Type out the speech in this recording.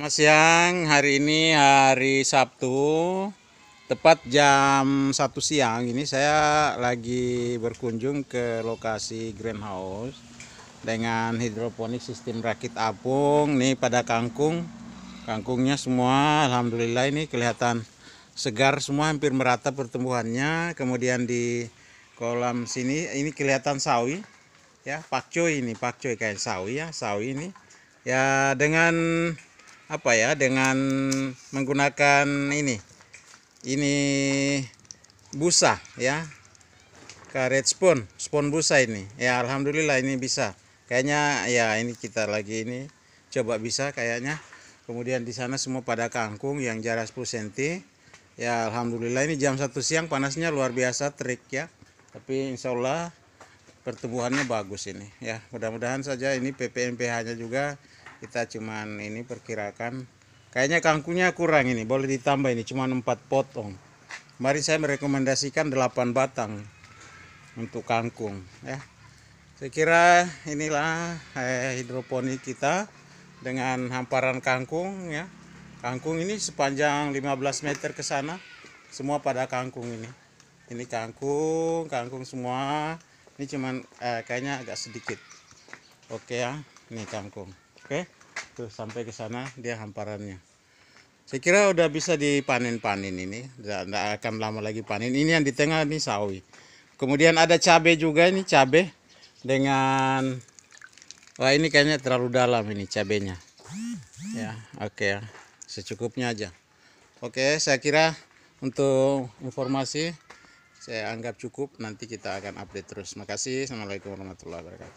Selamat siang, hari ini hari Sabtu Tepat jam 1 siang ini saya lagi berkunjung ke lokasi greenhouse Dengan hidroponik sistem rakit apung Ini pada kangkung Kangkungnya semua Alhamdulillah ini kelihatan segar semua hampir merata pertumbuhannya Kemudian di kolam sini ini kelihatan sawi Ya pakcoy ini pakcoy kayak sawi ya sawi ini Ya dengan apa ya dengan menggunakan ini ini busa ya karet spon spon busa ini ya Alhamdulillah ini bisa kayaknya ya ini kita lagi ini coba bisa kayaknya kemudian di sana semua pada kangkung yang jarak 10 cm ya Alhamdulillah ini jam 1 siang panasnya luar biasa trik ya tapi insya Allah pertumbuhannya bagus ini ya mudah-mudahan saja ini PPNPH nya juga kita cuman ini perkirakan kayaknya kangkungnya kurang ini boleh ditambah ini cuma 4 potong mari saya merekomendasikan 8 batang untuk kangkung ya saya kira inilah eh, hidroponik kita dengan hamparan kangkung ya kangkung ini sepanjang 15 meter ke sana semua pada kangkung ini ini kangkung kangkung semua ini cuman eh, kayaknya agak sedikit oke ya ini kangkung Oke. Tuh sampai ke sana dia hamparannya. Saya kira udah bisa dipanen-panen ini. Tidak akan lama lagi panen. Ini yang di tengah ini sawi. Kemudian ada cabai juga ini cabai dengan Wah, ini kayaknya terlalu dalam ini cabenya. Ya, oke okay, ya. Secukupnya aja. Oke, okay, saya kira untuk informasi saya anggap cukup nanti kita akan update terus. Makasih. Assalamualaikum warahmatullahi wabarakatuh.